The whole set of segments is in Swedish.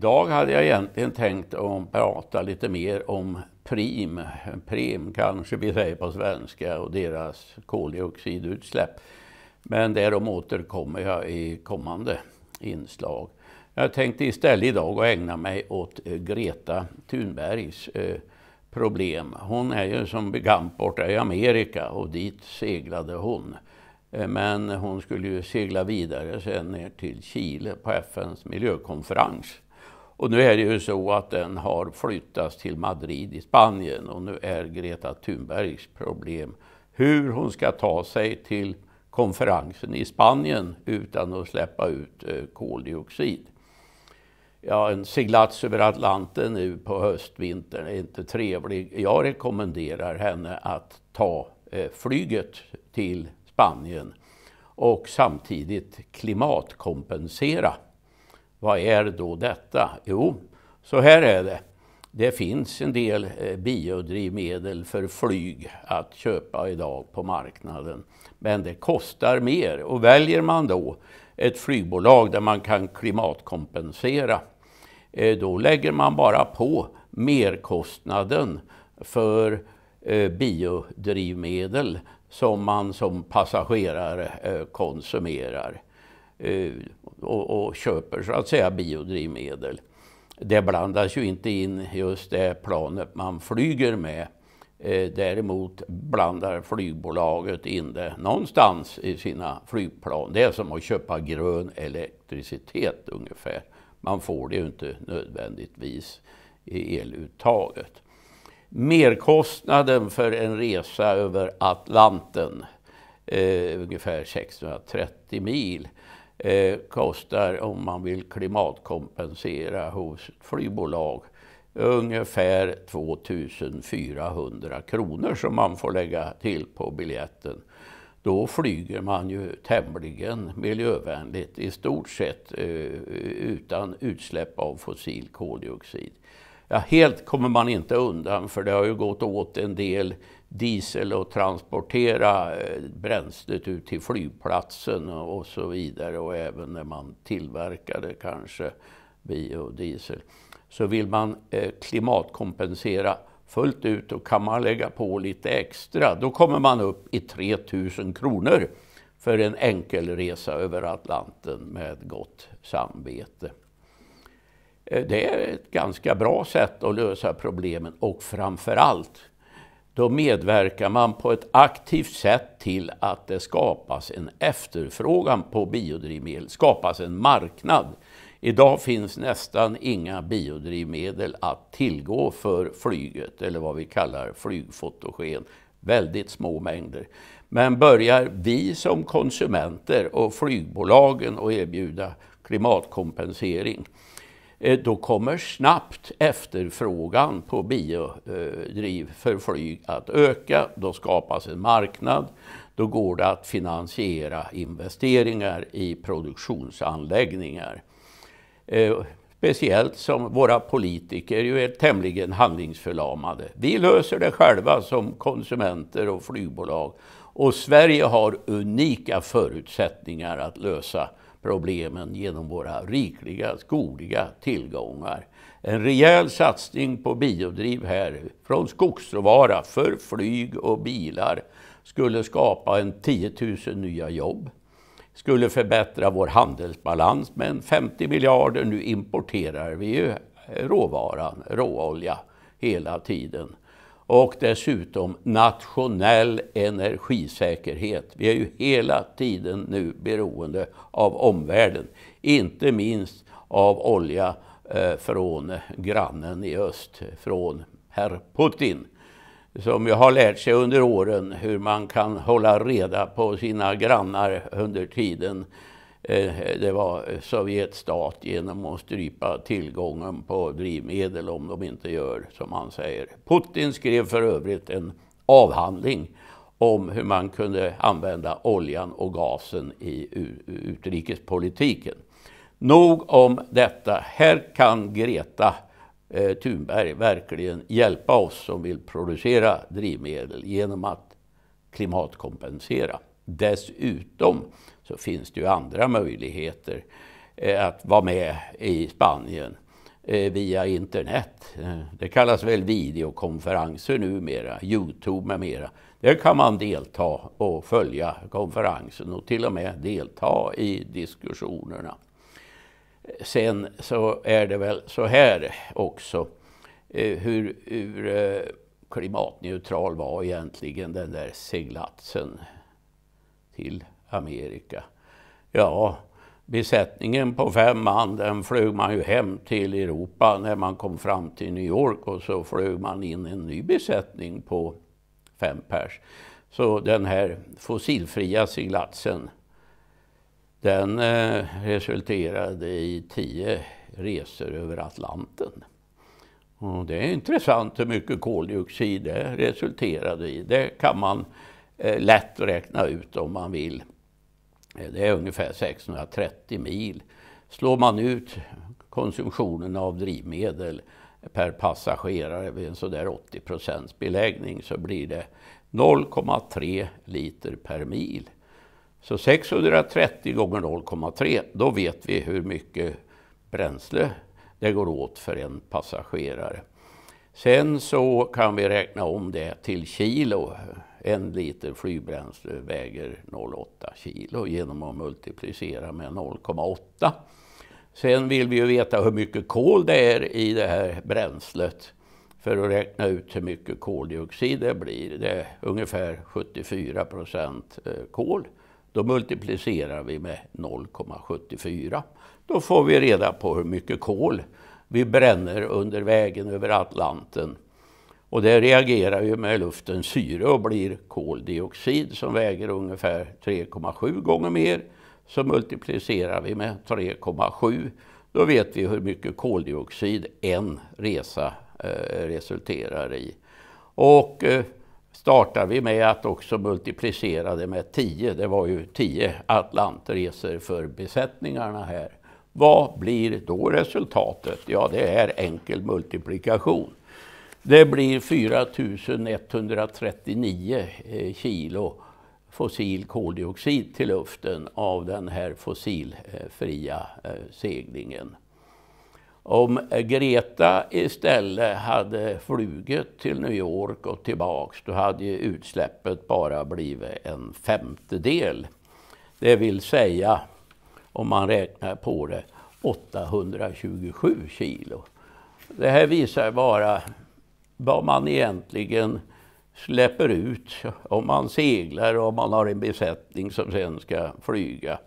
Idag hade jag egentligen tänkt att prata lite mer om PRIM, PRIM kanske vi säger på svenska, och deras koldioxidutsläpp. Men därom återkommer jag i kommande inslag. Jag tänkte istället idag att ägna mig åt eh, Greta Thunbergs eh, problem. Hon är ju som bekant borta i Amerika och dit seglade hon. Eh, men hon skulle ju segla vidare sen ner till Chile på FNs miljökonferens. Och nu är det ju så att den har flyttats till Madrid i Spanien och nu är Greta Thunbergs problem hur hon ska ta sig till konferensen i Spanien utan att släppa ut eh, koldioxid. Ja, en seglats över Atlanten nu på höstvintern är inte trevlig. Jag rekommenderar henne att ta eh, flyget till Spanien och samtidigt klimatkompensera. Vad är då detta? Jo, så här är det. Det finns en del eh, biodrivmedel för flyg att köpa idag på marknaden. Men det kostar mer och väljer man då ett flygbolag där man kan klimatkompensera, eh, då lägger man bara på merkostnaden för eh, biodrivmedel som man som passagerare konsumerar och, och köper så att säga biodrivmedel. Det blandas ju inte in just det planet man flyger med. Eh, däremot blandar flygbolaget in det någonstans i sina flygplan. Det är som att köpa grön elektricitet ungefär. Man får det ju inte nödvändigtvis i eluttaget. Merkostnaden för en resa över Atlanten, eh, ungefär 630 mil, Eh, kostar om man vill klimatkompensera hos ett flygbolag ungefär 2400 kronor som man får lägga till på biljetten. Då flyger man ju tämligen miljövänligt, i stort sett eh, utan utsläpp av fossil koldioxid. Ja, helt kommer man inte undan, för det har ju gått åt en del diesel och transportera eh, bränslet ut till flygplatsen och så vidare och även när man tillverkade kanske biodiesel. Så vill man eh, klimatkompensera fullt ut och kan man lägga på lite extra, då kommer man upp i 3000 kronor för en enkel resa över Atlanten med gott samvete. Eh, det är ett ganska bra sätt att lösa problemen och framförallt då medverkar man på ett aktivt sätt till att det skapas en efterfrågan på biodrivmedel, skapas en marknad. Idag finns nästan inga biodrivmedel att tillgå för flyget, eller vad vi kallar flygfotogen. Väldigt små mängder. Men börjar vi som konsumenter och flygbolagen att erbjuda klimatkompensering, Eh, då kommer snabbt efterfrågan på biodriv för flyg att öka. Då skapas en marknad. Då går det att finansiera investeringar i produktionsanläggningar. Eh, speciellt som våra politiker ju är tämligen handlingsförlamade. Vi löser det själva som konsumenter och flygbolag. Och Sverige har unika förutsättningar att lösa problemen genom våra rikliga skogliga tillgångar. En rejäl satsning på biodriv här från skogsråvara för flyg och bilar skulle skapa en 10 000 nya jobb, skulle förbättra vår handelsbalans med 50 miljarder. Nu importerar vi ju råvaran, råolja, hela tiden och dessutom nationell energisäkerhet. Vi är ju hela tiden nu beroende av omvärlden, inte minst av olja eh, från grannen i öst, från herr Putin som ju har lärt sig under åren hur man kan hålla reda på sina grannar under tiden Eh, det var eh, Sovjetstat genom att strypa tillgången på drivmedel om de inte gör som han säger. Putin skrev för övrigt en avhandling om hur man kunde använda oljan och gasen i utrikespolitiken. Nog om detta. Här kan Greta eh, Thunberg verkligen hjälpa oss som vill producera drivmedel genom att klimatkompensera. Dessutom så finns det ju andra möjligheter eh, att vara med i Spanien eh, via internet. Eh, det kallas väl videokonferenser numera, Youtube med mera. Där kan man delta och följa konferensen och till och med delta i diskussionerna. Sen så är det väl så här också, hur, hur klimatneutral var egentligen den där seglatsen till Amerika. Ja, besättningen på fem man, den flög man ju hem till Europa när man kom fram till New York och så flög man in en ny besättning på fem pers. Så den här fossilfria seglatsen, den eh, resulterade i tio resor över Atlanten. Och det är intressant hur mycket koldioxid det resulterade i. Det kan man Eh, lätt att räkna ut om man vill. Eh, det är ungefär 630 mil. Slår man ut konsumtionen av drivmedel per passagerare vid en sådär 80 procents beläggning så blir det 0,3 liter per mil. Så 630 gånger 0,3, då vet vi hur mycket bränsle det går åt för en passagerare. Sen så kan vi räkna om det till kilo en liter flygbränsle väger 0,8 kilo genom att multiplicera med 0,8. Sen vill vi ju veta hur mycket kol det är i det här bränslet för att räkna ut hur mycket koldioxid det blir. Det är ungefär 74 procent eh, kol. Då multiplicerar vi med 0,74. Då får vi reda på hur mycket kol vi bränner under vägen över Atlanten och det reagerar ju med luftens syre och blir koldioxid som väger ungefär 3,7 gånger mer. Så multiplicerar vi med 3,7. Då vet vi hur mycket koldioxid en resa eh, resulterar i. Och eh, startar vi med att också multiplicera det med 10. Det var ju 10 Atlantresor för besättningarna här. Vad blir då resultatet? Ja, det är enkel multiplikation. Det blir 4139 eh, kilo fossil koldioxid till luften av den här fossilfria eh, seglingen. Om Greta istället hade flugit till New York och tillbaks, då hade ju utsläppet bara blivit en femtedel. Det vill säga, om man räknar på det, 827 kilo. Det här visar bara vad man egentligen släpper ut om man seglar och om man har en besättning som sen ska flyga.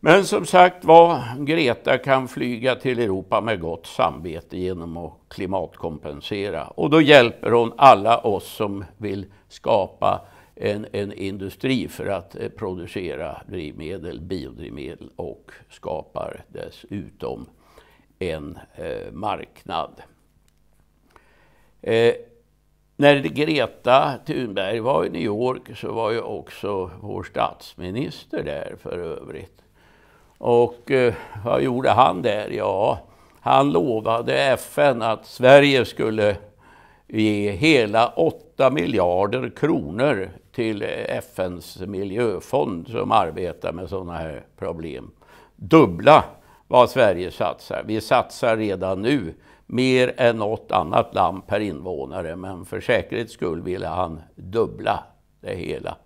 Men som sagt var, Greta kan flyga till Europa med gott samvete genom att klimatkompensera. Och då hjälper hon alla oss som vill skapa en, en industri för att eh, producera drivmedel, biodrivmedel och skapar dessutom en eh, marknad. Eh, när Greta Thunberg var i New York så var ju också vår statsminister där för övrigt. Och eh, vad gjorde han där? Ja, han lovade FN att Sverige skulle ge hela 8 miljarder kronor till FNs miljöfond som arbetar med sådana här problem. Dubbla vad Sverige satsar. Vi satsar redan nu mer än något annat land per invånare, men för säkerhets skull ville han dubbla det hela.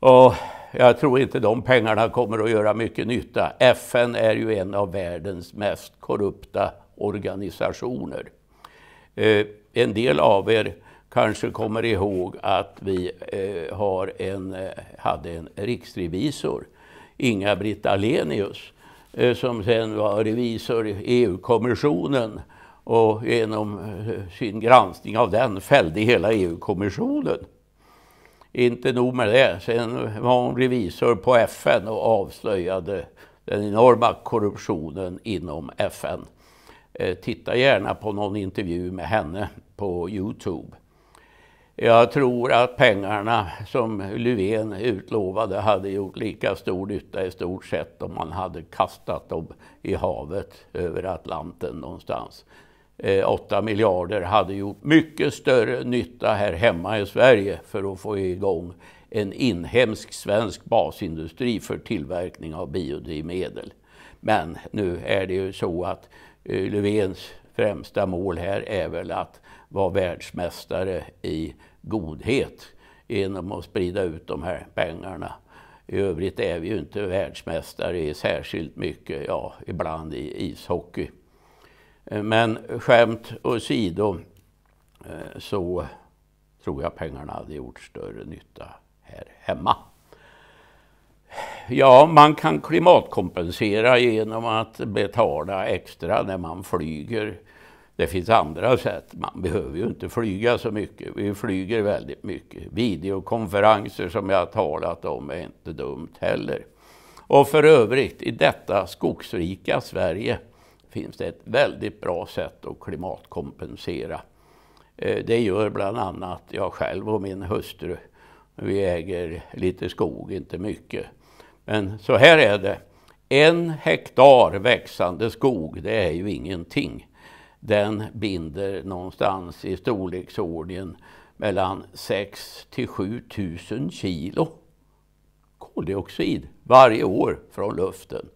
Och jag tror inte de pengarna kommer att göra mycket nytta. FN är ju en av världens mest korrupta organisationer. Eh, en del av er kanske kommer ihåg att vi eh, har en, eh, hade en riksrevisor, Inga-Britt Alenius, Eh, som sen var revisor i EU-kommissionen och genom eh, sin granskning av den fällde hela EU-kommissionen. Inte nog med det, sen var hon revisor på FN och avslöjade den enorma korruptionen inom FN. Eh, titta gärna på någon intervju med henne på Youtube. Jag tror att pengarna som Löfven utlovade hade gjort lika stor nytta i stort sett om man hade kastat dem i havet över Atlanten någonstans. 8 eh, miljarder hade gjort mycket större nytta här hemma i Sverige för att få igång en inhemsk svensk basindustri för tillverkning av biodrivmedel. Men nu är det ju så att eh, Löfvens främsta mål här är väl att var världsmästare i godhet genom att sprida ut de här pengarna. I övrigt är vi ju inte världsmästare i särskilt mycket, ja, ibland i ishockey. Men skämt åsido eh, så tror jag pengarna hade gjort större nytta här hemma. Ja, man kan klimatkompensera genom att betala extra när man flyger det finns andra sätt. Man behöver ju inte flyga så mycket. Vi flyger väldigt mycket. Videokonferenser som jag talat om är inte dumt heller. Och för övrigt, i detta skogsrika Sverige finns det ett väldigt bra sätt att klimatkompensera. Eh, det gör bland annat jag själv och min hustru. Vi äger lite skog, inte mycket. Men så här är det. En hektar växande skog, det är ju ingenting den binder någonstans i storleksordningen mellan 6 till 7 000 kilo koldioxid varje år från luften.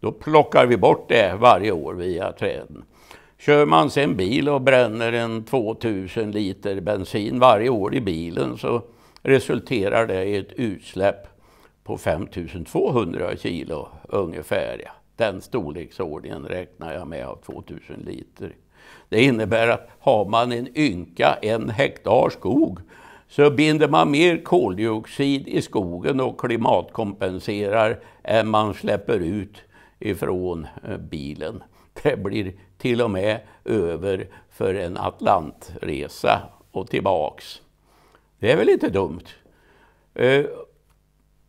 Då plockar vi bort det varje år via träden. Kör man sen bil och bränner en 2000 liter bensin varje år i bilen så resulterar det i ett utsläpp på 5200 kilo ungefär. Den storleksordningen räknar jag med av 2000 liter. Det innebär att har man en ynka en hektar skog så binder man mer koldioxid i skogen och klimatkompenserar än man släpper ut ifrån eh, bilen. Det blir till och med över för en Atlantresa och tillbaks. Det är väl inte dumt? Eh,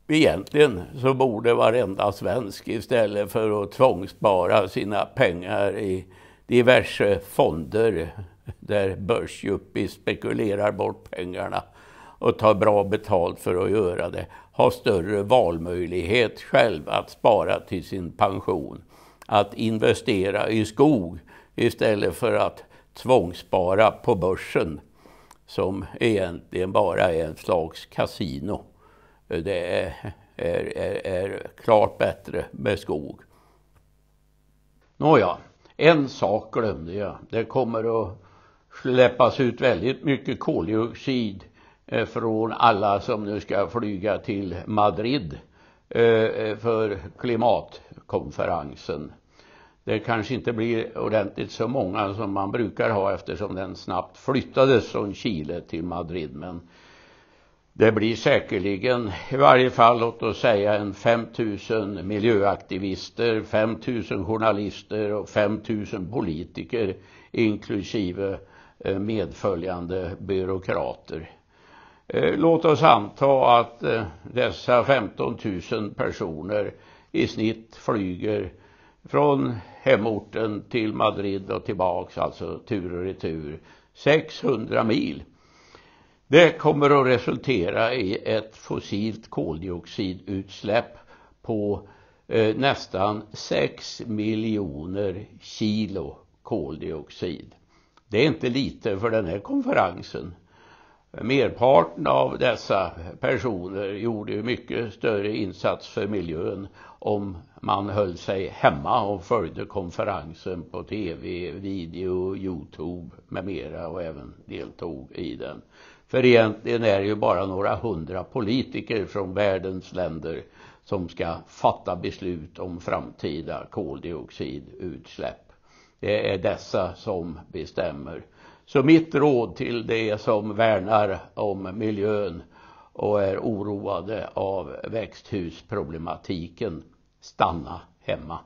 Egentligen så borde varenda svensk istället för att tvångsspara sina pengar i diverse fonder där börsjuppies spekulerar bort pengarna och tar bra betalt för att göra det, ha större valmöjlighet själv att spara till sin pension. Att investera i skog istället för att tvångsspara på börsen som egentligen bara är en slags kasino. Det är, är, är, klart bättre med skog. Nåja, en sak glömde jag. Det kommer att släppas ut väldigt mycket koldioxid eh, från alla som nu ska flyga till Madrid eh, för klimatkonferensen. Det kanske inte blir ordentligt så många som man brukar ha eftersom den snabbt flyttades från Chile till Madrid. Men det blir säkerligen i varje fall, låt oss säga en 5000 miljöaktivister, 5000 journalister och 5000 politiker inklusive eh, medföljande byråkrater. Eh, låt oss anta att eh, dessa 15 000 personer i snitt flyger från hemorten till Madrid och tillbaks, alltså tur och retur, 600 mil. Det kommer att resultera i ett fossilt koldioxidutsläpp på eh, nästan 6 miljoner kilo koldioxid. Det är inte lite för den här konferensen. Merparten av dessa personer gjorde mycket större insats för miljön om man höll sig hemma och följde konferensen på tv, video, Youtube med mera och även deltog i den. För egentligen är det ju bara några hundra politiker från världens länder som ska fatta beslut om framtida koldioxidutsläpp. Det är dessa som bestämmer. Så mitt råd till de som värnar om miljön och är oroade av växthusproblematiken, stanna hemma.